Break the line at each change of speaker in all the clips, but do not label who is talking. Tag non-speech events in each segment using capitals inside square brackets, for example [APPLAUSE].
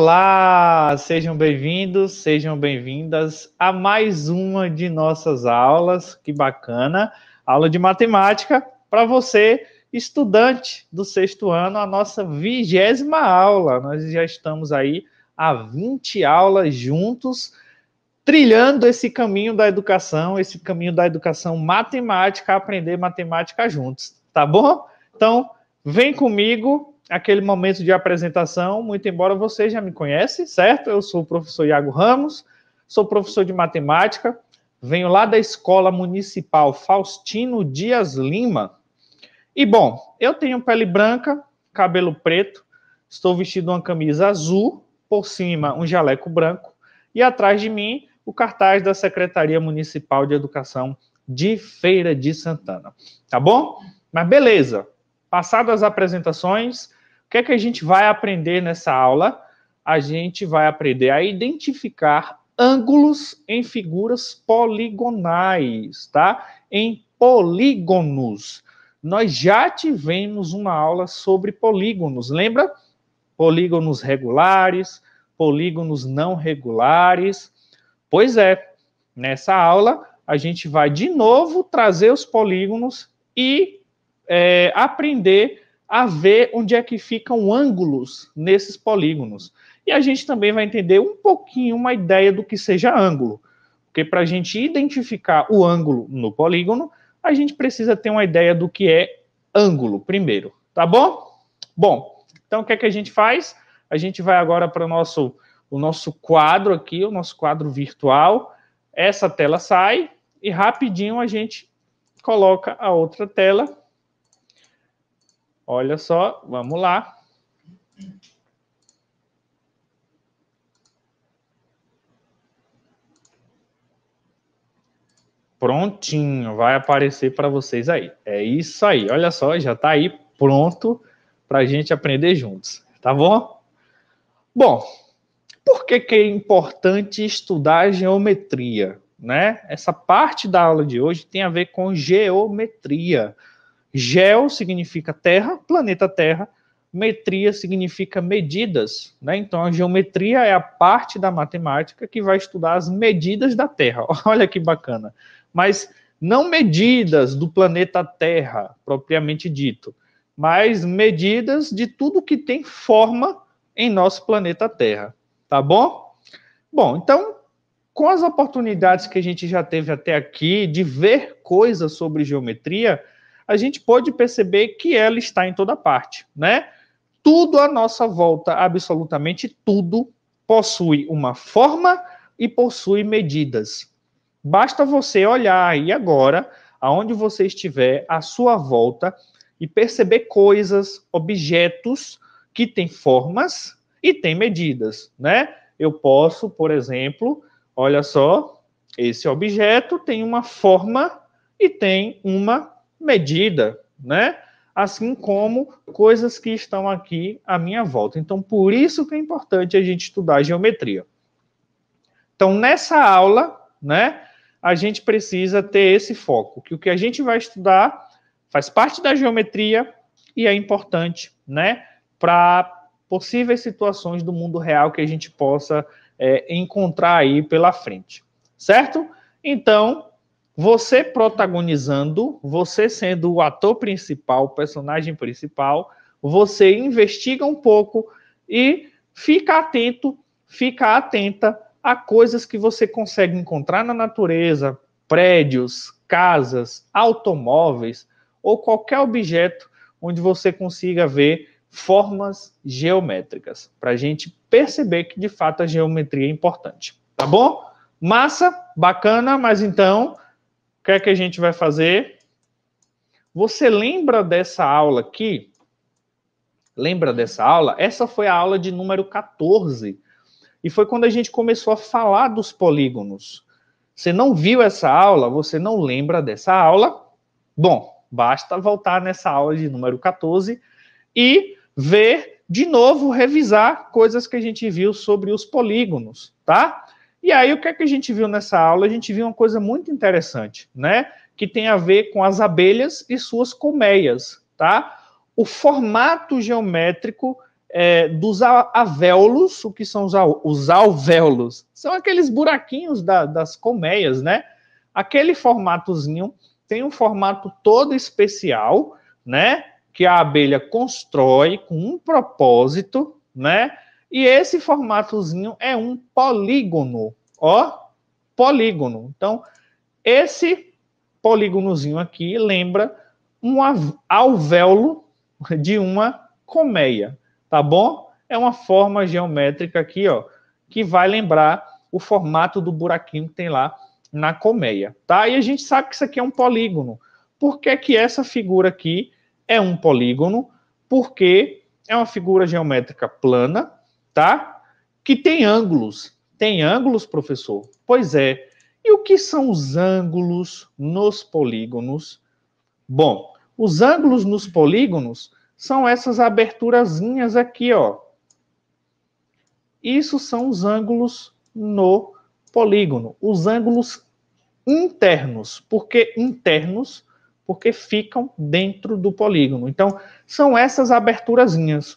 Olá, sejam bem-vindos, sejam bem-vindas a mais uma de nossas aulas. Que bacana! Aula de matemática para você, estudante do sexto ano, a nossa vigésima aula. Nós já estamos aí há 20 aulas juntos, trilhando esse caminho da educação, esse caminho da educação matemática, aprender matemática juntos, tá bom? Então, vem comigo aquele momento de apresentação, muito embora você já me conhece, certo? Eu sou o professor Iago Ramos, sou professor de matemática, venho lá da Escola Municipal Faustino Dias Lima. E bom, eu tenho pele branca, cabelo preto, estou vestido uma camisa azul, por cima um jaleco branco e atrás de mim o cartaz da Secretaria Municipal de Educação de Feira de Santana. Tá bom? Mas beleza. Passadas as apresentações, o que é que a gente vai aprender nessa aula? A gente vai aprender a identificar ângulos em figuras poligonais, tá? Em polígonos. Nós já tivemos uma aula sobre polígonos, lembra? Polígonos regulares, polígonos não regulares. Pois é, nessa aula a gente vai de novo trazer os polígonos e é, aprender a ver onde é que ficam ângulos nesses polígonos. E a gente também vai entender um pouquinho uma ideia do que seja ângulo. Porque para a gente identificar o ângulo no polígono, a gente precisa ter uma ideia do que é ângulo primeiro, tá bom? Bom, então o que é que a gente faz? A gente vai agora para o nosso, o nosso quadro aqui, o nosso quadro virtual. Essa tela sai e rapidinho a gente coloca a outra tela Olha só, vamos lá. Prontinho, vai aparecer para vocês aí. É isso aí, olha só, já está aí pronto para a gente aprender juntos, tá bom? Bom, por que, que é importante estudar geometria? Né? Essa parte da aula de hoje tem a ver com geometria. Geometria Geo significa terra, planeta Terra. Metria significa medidas, né? Então a geometria é a parte da matemática que vai estudar as medidas da Terra. [LAUGHS] Olha que bacana. Mas não medidas do planeta Terra, propriamente dito, mas medidas de tudo que tem forma em nosso planeta Terra, tá bom? Bom, então, com as oportunidades que a gente já teve até aqui de ver coisas sobre geometria, a gente pode perceber que ela está em toda parte, né? Tudo à nossa volta, absolutamente tudo, possui uma forma e possui medidas. Basta você olhar aí agora, aonde você estiver, à sua volta, e perceber coisas, objetos que têm formas e têm medidas, né? Eu posso, por exemplo, olha só, esse objeto tem uma forma e tem uma medida, né? Assim como coisas que estão aqui à minha volta. Então, por isso que é importante a gente estudar a geometria. Então, nessa aula, né, a gente precisa ter esse foco, que o que a gente vai estudar faz parte da geometria e é importante, né, para possíveis situações do mundo real que a gente possa é, encontrar aí pela frente, certo? Então, você protagonizando, você sendo o ator principal, o personagem principal, você investiga um pouco e fica atento, fica atenta a coisas que você consegue encontrar na natureza, prédios, casas, automóveis ou qualquer objeto onde você consiga ver formas geométricas, para a gente perceber que de fato a geometria é importante. Tá bom? Massa, bacana, mas então que é que a gente vai fazer? Você lembra dessa aula aqui? Lembra dessa aula? Essa foi a aula de número 14. E foi quando a gente começou a falar dos polígonos. Você não viu essa aula? Você não lembra dessa aula? Bom, basta voltar nessa aula de número 14 e ver de novo, revisar coisas que a gente viu sobre os polígonos, tá? E aí, o que é que a gente viu nessa aula? A gente viu uma coisa muito interessante, né? Que tem a ver com as abelhas e suas colmeias, tá? O formato geométrico é, dos alvéolos, o que são os, al os alvéolos? São aqueles buraquinhos da, das colmeias, né? Aquele formatozinho tem um formato todo especial, né? Que a abelha constrói com um propósito, né? E esse formatozinho é um polígono, ó, polígono. Então, esse polígonozinho aqui lembra um alvéolo de uma colmeia, tá bom? É uma forma geométrica aqui, ó, que vai lembrar o formato do buraquinho que tem lá na colmeia, tá? E a gente sabe que isso aqui é um polígono. Por que, que essa figura aqui é um polígono? Porque é uma figura geométrica plana, tá? Que tem ângulos. Tem ângulos, professor? Pois é. E o que são os ângulos nos polígonos? Bom, os ângulos nos polígonos são essas aberturazinhas aqui, ó. Isso são os ângulos no polígono, os ângulos internos, porque internos, porque ficam dentro do polígono. Então, são essas aberturazinhas.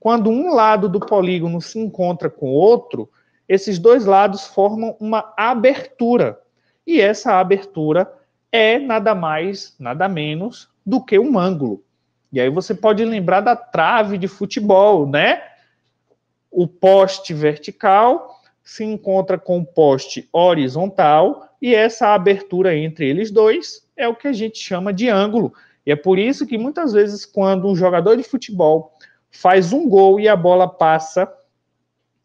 Quando um lado do polígono se encontra com o outro, esses dois lados formam uma abertura. E essa abertura é nada mais, nada menos do que um ângulo. E aí você pode lembrar da trave de futebol, né? O poste vertical se encontra com o poste horizontal e essa abertura entre eles dois é o que a gente chama de ângulo. E é por isso que muitas vezes quando um jogador de futebol faz um gol e a bola passa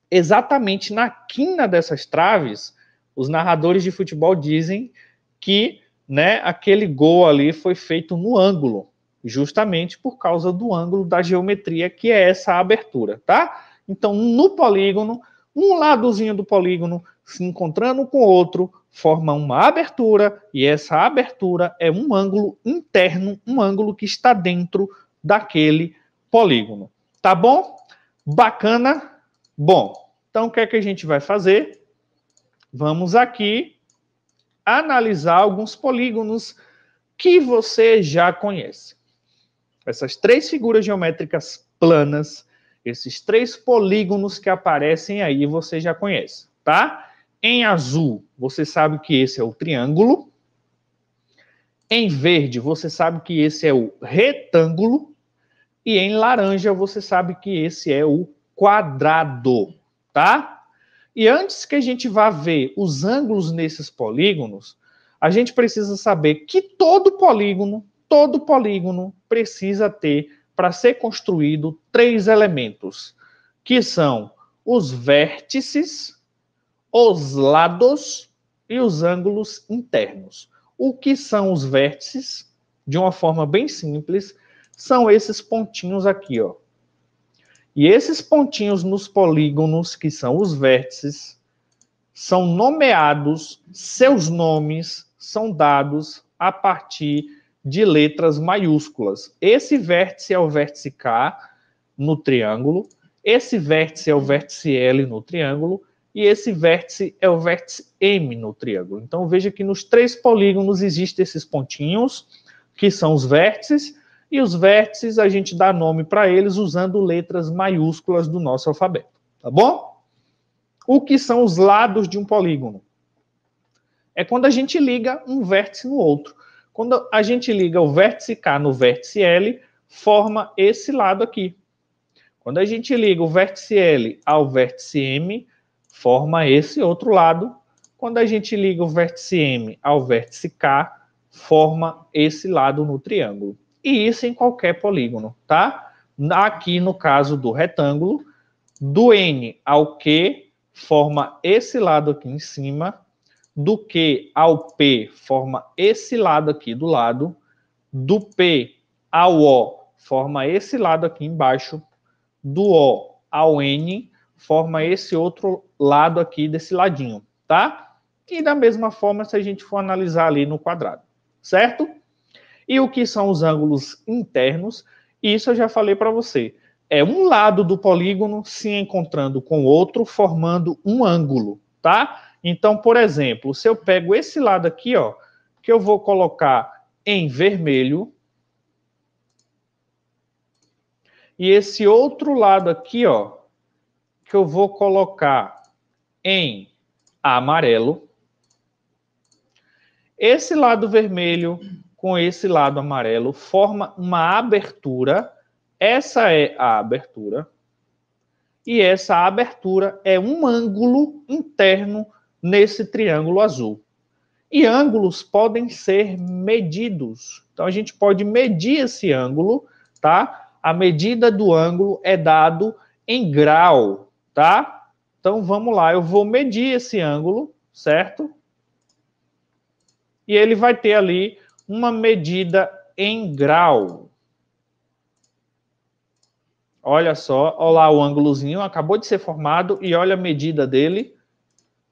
exatamente na quina dessas traves. Os narradores de futebol dizem que né, aquele gol ali foi feito no ângulo, justamente por causa do ângulo da geometria que é essa abertura, tá? Então, no polígono, um ladozinho do polígono se encontrando com o outro forma uma abertura e essa abertura é um ângulo interno, um ângulo que está dentro daquele polígono. Tá bom? Bacana? Bom, então o que é que a gente vai fazer? Vamos aqui analisar alguns polígonos que você já conhece. Essas três figuras geométricas planas, esses três polígonos que aparecem aí, você já conhece, tá? Em azul, você sabe que esse é o triângulo. Em verde, você sabe que esse é o retângulo. E em laranja você sabe que esse é o quadrado, tá? E antes que a gente vá ver os ângulos nesses polígonos, a gente precisa saber que todo polígono, todo polígono precisa ter para ser construído três elementos, que são os vértices, os lados e os ângulos internos. O que são os vértices? De uma forma bem simples, são esses pontinhos aqui, ó. E esses pontinhos nos polígonos, que são os vértices, são nomeados, seus nomes são dados a partir de letras maiúsculas. Esse vértice é o vértice K no triângulo, esse vértice é o vértice L no triângulo, e esse vértice é o vértice M no triângulo. Então veja que nos três polígonos existem esses pontinhos, que são os vértices, e os vértices a gente dá nome para eles usando letras maiúsculas do nosso alfabeto, tá bom? O que são os lados de um polígono? É quando a gente liga um vértice no outro. Quando a gente liga o vértice K no vértice L, forma esse lado aqui. Quando a gente liga o vértice L ao vértice M, forma esse outro lado. Quando a gente liga o vértice M ao vértice K, forma esse lado no triângulo e isso em qualquer polígono, tá? Aqui no caso do retângulo, do N ao Q forma esse lado aqui em cima, do Q ao P forma esse lado aqui do lado, do P ao O forma esse lado aqui embaixo, do O ao N forma esse outro lado aqui desse ladinho, tá? E da mesma forma se a gente for analisar ali no quadrado, certo? E o que são os ângulos internos? Isso eu já falei para você. É um lado do polígono se encontrando com o outro, formando um ângulo, tá? Então, por exemplo, se eu pego esse lado aqui, ó, que eu vou colocar em vermelho, e esse outro lado aqui, ó, que eu vou colocar em amarelo, esse lado vermelho com esse lado amarelo, forma uma abertura. Essa é a abertura. E essa abertura é um ângulo interno nesse triângulo azul. E ângulos podem ser medidos. Então a gente pode medir esse ângulo, tá? A medida do ângulo é dado em grau, tá? Então vamos lá, eu vou medir esse ângulo, certo? E ele vai ter ali uma medida em grau. Olha só, olha lá o ângulozinho, acabou de ser formado e olha a medida dele,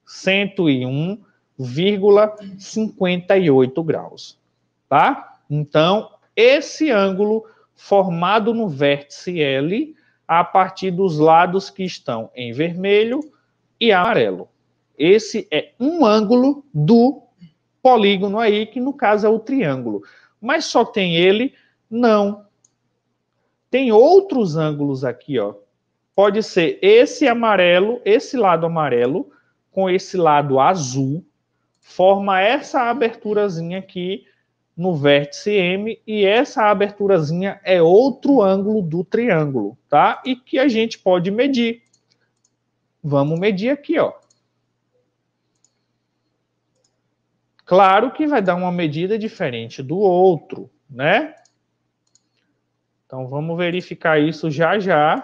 101,58 graus, tá? Então, esse ângulo formado no vértice L a partir dos lados que estão em vermelho e amarelo. Esse é um ângulo do polígono aí, que no caso é o triângulo. Mas só tem ele? Não. Tem outros ângulos aqui, ó. Pode ser esse amarelo, esse lado amarelo, com esse lado azul, forma essa aberturazinha aqui no vértice M, e essa aberturazinha é outro ângulo do triângulo, tá? E que a gente pode medir. Vamos medir aqui, ó. Claro que vai dar uma medida diferente do outro, né? Então vamos verificar isso já já.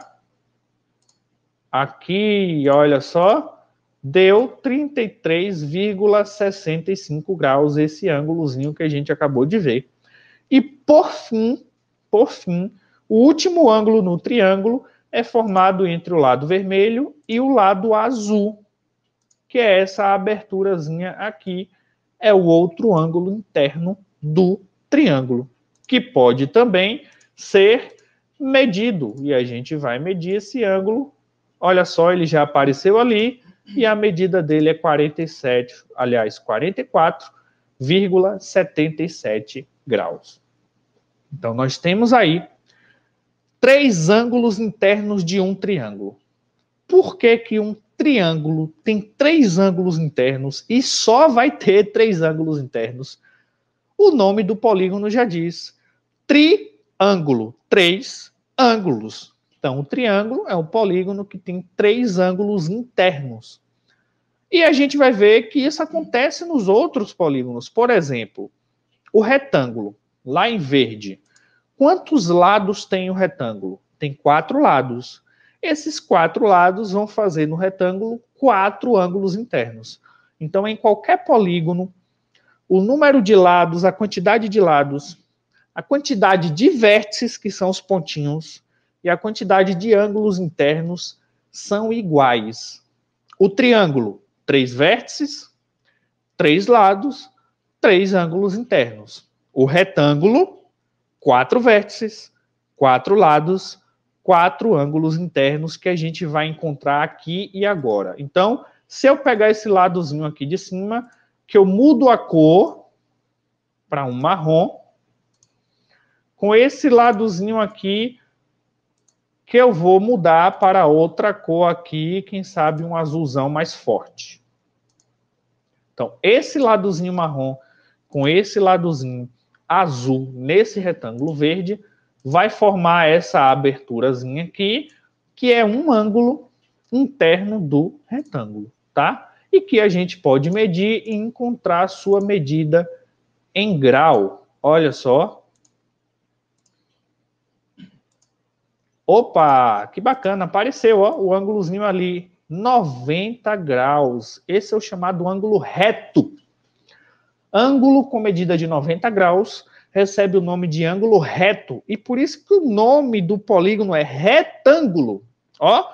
Aqui, olha só, deu 33,65 graus esse ângulozinho que a gente acabou de ver. E por fim, por fim, o último ângulo no triângulo é formado entre o lado vermelho e o lado azul, que é essa aberturazinha aqui é o outro ângulo interno do triângulo, que pode também ser medido. E a gente vai medir esse ângulo. Olha só, ele já apareceu ali e a medida dele é 47, aliás, 44,77 graus. Então nós temos aí três ângulos internos de um triângulo. Por que que um triângulo tem três ângulos internos e só vai ter três ângulos internos, o nome do polígono já diz: triângulo, três ângulos. Então, o triângulo é um polígono que tem três ângulos internos. E a gente vai ver que isso acontece nos outros polígonos. Por exemplo, o retângulo, lá em verde. Quantos lados tem o retângulo? Tem quatro lados. Esses quatro lados vão fazer no retângulo quatro ângulos internos. Então, em qualquer polígono, o número de lados, a quantidade de lados, a quantidade de vértices, que são os pontinhos, e a quantidade de ângulos internos são iguais. O triângulo, três vértices, três lados, três ângulos internos. O retângulo, quatro vértices, quatro lados, quatro ângulos internos que a gente vai encontrar aqui e agora. Então, se eu pegar esse ladozinho aqui de cima, que eu mudo a cor para um marrom, com esse ladozinho aqui, que eu vou mudar para outra cor aqui, quem sabe um azulzão mais forte. Então, esse ladozinho marrom com esse ladozinho azul nesse retângulo verde, vai formar essa aberturazinha aqui, que é um ângulo interno do retângulo, tá? E que a gente pode medir e encontrar a sua medida em grau. Olha só. Opa, que bacana, apareceu ó, o ângulozinho ali, 90 graus. Esse é o chamado ângulo reto. Ângulo com medida de 90 graus recebe o nome de ângulo reto. E por isso que o nome do polígono é retângulo. Ó,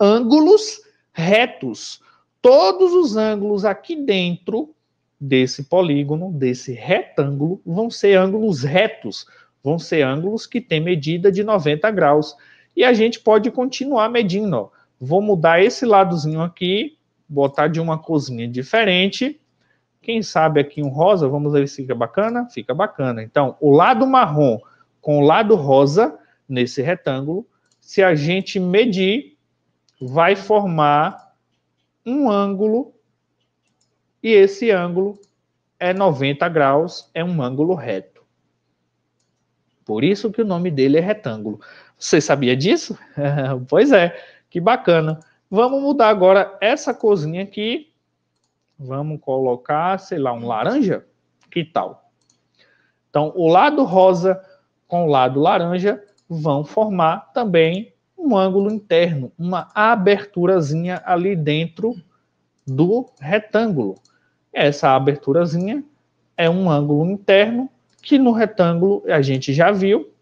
ângulos retos. Todos os ângulos aqui dentro desse polígono, desse retângulo, vão ser ângulos retos. Vão ser ângulos que têm medida de 90 graus. E a gente pode continuar medindo. Ó. Vou mudar esse ladozinho aqui, botar de uma cozinha diferente quem sabe aqui um rosa, vamos ver se fica bacana? Fica bacana. Então, o lado marrom com o lado rosa, nesse retângulo, se a gente medir, vai formar um ângulo, e esse ângulo é 90 graus, é um ângulo reto. Por isso que o nome dele é retângulo. Você sabia disso? [LAUGHS] pois é, que bacana. Vamos mudar agora essa cozinha aqui Vamos colocar, sei lá, um uhum. laranja? Que tal? Então, o lado rosa com o lado laranja vão formar também um ângulo interno, uma aberturazinha ali dentro do retângulo. Essa aberturazinha é um ângulo interno que no retângulo a gente já viu.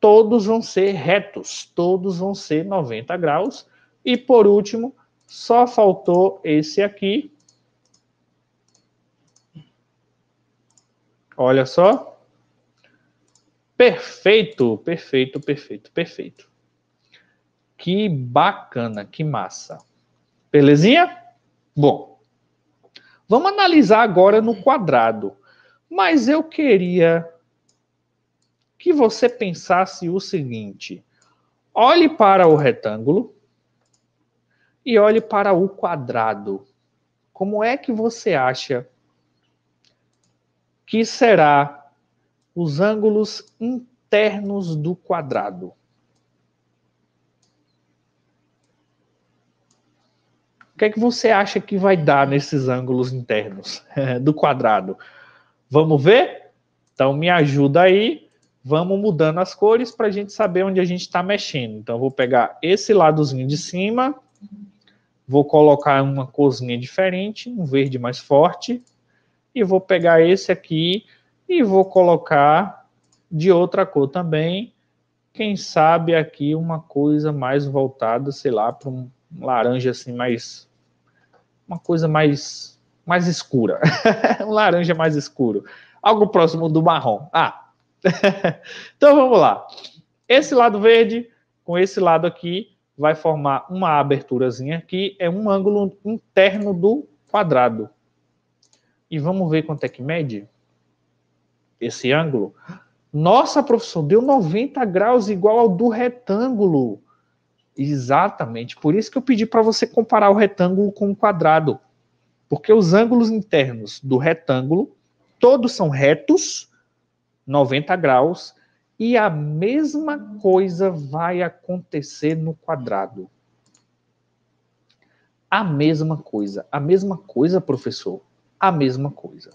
Todos vão ser retos, todos vão ser 90 graus. E por último, só faltou esse aqui. Olha só. Perfeito, perfeito, perfeito, perfeito. Que bacana, que massa. Belezinha? Bom, vamos analisar agora no quadrado. Mas eu queria que você pensasse o seguinte: olhe para o retângulo e olhe para o quadrado. Como é que você acha que será os ângulos internos do quadrado? O que é que você acha que vai dar nesses ângulos internos [LAUGHS] do quadrado? Vamos ver? Então me ajuda aí. Vamos mudando as cores para a gente saber onde a gente está mexendo. Então eu vou pegar esse ladozinho de cima Vou colocar uma cozinha diferente, um verde mais forte, e vou pegar esse aqui e vou colocar de outra cor também. Quem sabe aqui uma coisa mais voltada, sei lá, para um laranja assim mais uma coisa mais mais escura. [LAUGHS] um laranja mais escuro. Algo próximo do marrom. Ah. [LAUGHS] então vamos lá. Esse lado verde com esse lado aqui, vai formar uma aberturazinha aqui é um ângulo interno do quadrado. E vamos ver quanto é que mede esse ângulo. Nossa, professor, deu 90 graus igual ao do retângulo. Exatamente. Por isso que eu pedi para você comparar o retângulo com o quadrado. Porque os ângulos internos do retângulo, todos são retos, 90 graus, e a mesma coisa vai acontecer no quadrado. A mesma coisa, a mesma coisa, professor, a mesma coisa.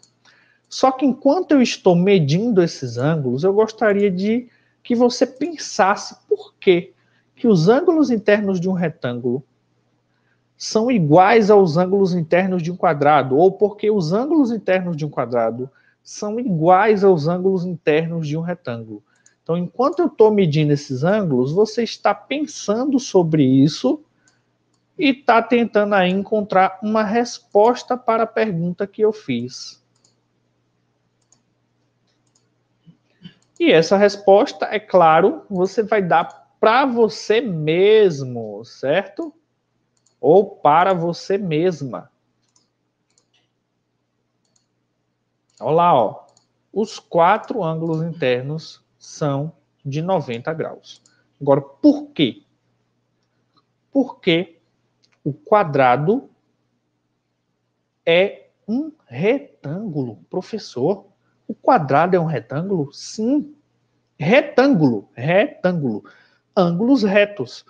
Só que enquanto eu estou medindo esses ângulos, eu gostaria de que você pensasse por quê que os ângulos internos de um retângulo são iguais aos ângulos internos de um quadrado, ou porque os ângulos internos de um quadrado são iguais aos ângulos internos de um retângulo. Então, enquanto eu estou medindo esses ângulos, você está pensando sobre isso e está tentando aí encontrar uma resposta para a pergunta que eu fiz. E essa resposta, é claro, você vai dar para você mesmo, certo? Ou para você mesma. Olha lá, ó. Os quatro ângulos internos são de 90 graus. Agora, por quê? Porque o quadrado é um retângulo. Professor, o quadrado é um retângulo? Sim. Retângulo, retângulo. Ângulos retos.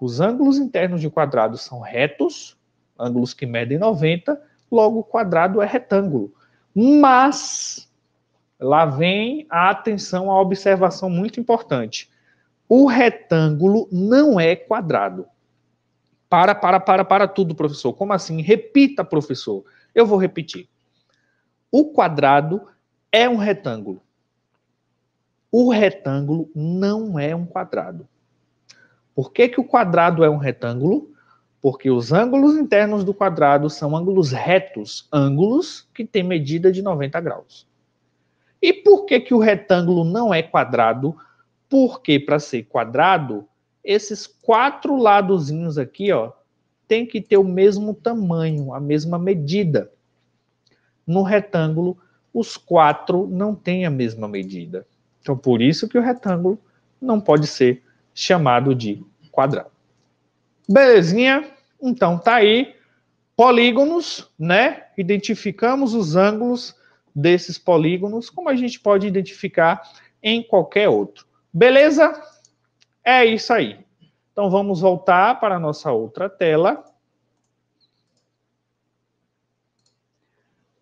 Os ângulos internos de quadrado são retos, ângulos que medem 90, logo o quadrado é retângulo. Mas lá vem a atenção à observação muito importante. O retângulo não é quadrado. Para, para, para, para tudo, professor. Como assim? Repita, professor. Eu vou repetir. O quadrado é um retângulo. O retângulo não é um quadrado. Por que, que o quadrado é um retângulo? Porque os ângulos internos do quadrado são ângulos retos, ângulos que têm medida de 90 graus. E por que, que o retângulo não é quadrado? Porque para ser quadrado, esses quatro ladozinhos aqui, ó, tem que ter o mesmo tamanho, a mesma medida. No retângulo, os quatro não têm a mesma medida. Então, por isso que o retângulo não pode ser chamado de quadrado. Belezinha? Então, tá aí polígonos, né? Identificamos os ângulos desses polígonos, como a gente pode identificar em qualquer outro. Beleza? É isso aí. Então vamos voltar para a nossa outra tela.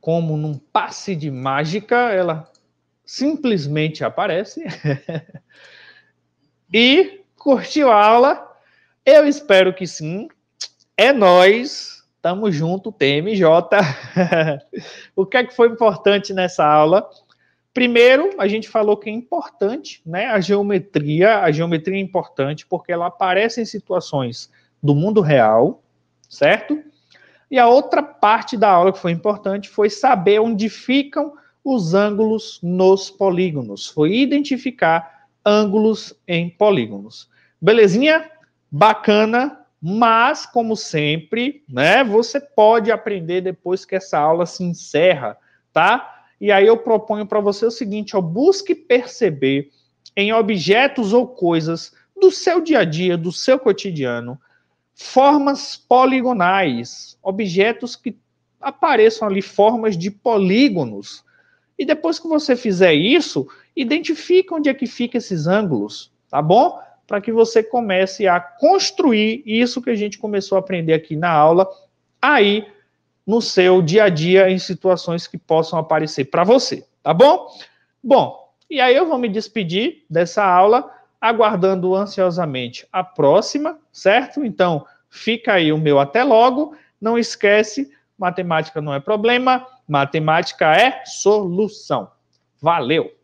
Como num passe de mágica, ela simplesmente aparece. [LAUGHS] e curtiu a aula? Eu espero que sim. É nós. Tamo junto, TMJ. [LAUGHS] o que é que foi importante nessa aula? Primeiro, a gente falou que é importante, né, a geometria, a geometria é importante porque ela aparece em situações do mundo real, certo? E a outra parte da aula que foi importante foi saber onde ficam os ângulos nos polígonos, foi identificar ângulos em polígonos. Belezinha? Bacana. Mas, como sempre, né, você pode aprender depois que essa aula se encerra, tá? E aí eu proponho para você o seguinte: ó, busque perceber em objetos ou coisas do seu dia a dia, do seu cotidiano, formas poligonais, objetos que apareçam ali formas de polígonos. E depois que você fizer isso, identifique onde é que fica esses ângulos, tá bom? para que você comece a construir isso que a gente começou a aprender aqui na aula, aí no seu dia a dia em situações que possam aparecer para você, tá bom? Bom, e aí eu vou me despedir dessa aula, aguardando ansiosamente a próxima, certo? Então, fica aí o meu até logo. Não esquece, matemática não é problema, matemática é solução. Valeu!